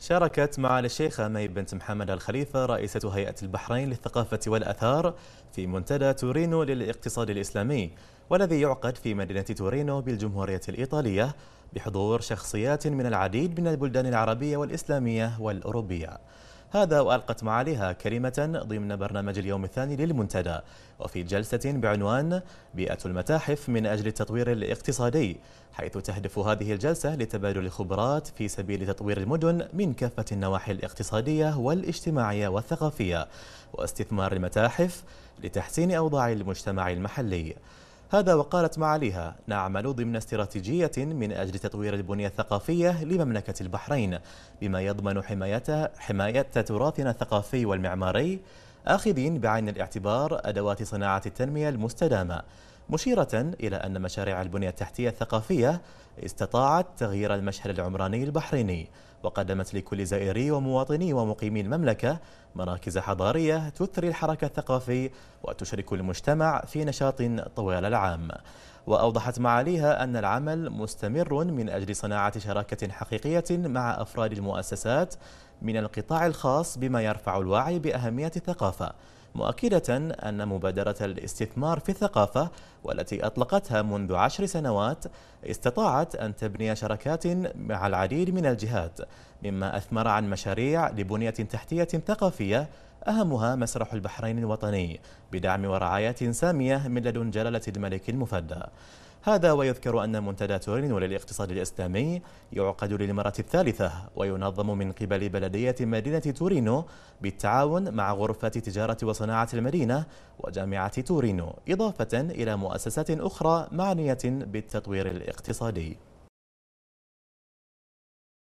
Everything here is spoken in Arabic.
شاركت معالي الشيخة مي بنت محمد الخليفة رئيسة هيئة البحرين للثقافة والأثار في منتدى تورينو للاقتصاد الإسلامي والذي يعقد في مدينة تورينو بالجمهورية الإيطالية بحضور شخصيات من العديد من البلدان العربية والإسلامية والأوروبية هذا وألقت معاليها كلمة ضمن برنامج اليوم الثاني للمنتدى وفي جلسة بعنوان بيئة المتاحف من أجل التطوير الاقتصادي حيث تهدف هذه الجلسة لتبادل الخبرات في سبيل تطوير المدن من كافة النواحي الاقتصادية والاجتماعية والثقافية واستثمار المتاحف لتحسين أوضاع المجتمع المحلي هذا وقالت معاليها نعمل ضمن استراتيجية من أجل تطوير البنية الثقافية لمملكة البحرين بما يضمن حماية, حماية تراثنا الثقافي والمعماري آخذين بعين الاعتبار أدوات صناعة التنمية المستدامة مشيرة إلى أن مشاريع البنية التحتية الثقافية استطاعت تغيير المشهد العمراني البحريني وقدمت لكل زائري ومواطني ومقيمي المملكة مراكز حضارية تثري الحركة الثقافي وتشرك المجتمع في نشاط طوال العام وأوضحت معاليها أن العمل مستمر من أجل صناعة شراكة حقيقية مع أفراد المؤسسات من القطاع الخاص بما يرفع الوعي بأهمية الثقافة مؤكدة أن مبادرة الاستثمار في الثقافة والتي أطلقتها منذ عشر سنوات استطاعت أن تبني شراكات مع العديد من الجهات مما أثمر عن مشاريع لبنية تحتية ثقافية أهمها مسرح البحرين الوطني بدعم ورعاية سامية من لدن جلالة الملك المفدى هذا ويذكر أن منتدى تورين للاقتصاد الإسلامي يعقد للمرة الثالثة وينظم من قبل بلدية مدينة تورينو بالتعاون مع غرفة تجارة وصناعة المدينة وجامعة تورينو إضافة إلى مؤسسات أخرى معنية بالتطوير الاقتصادي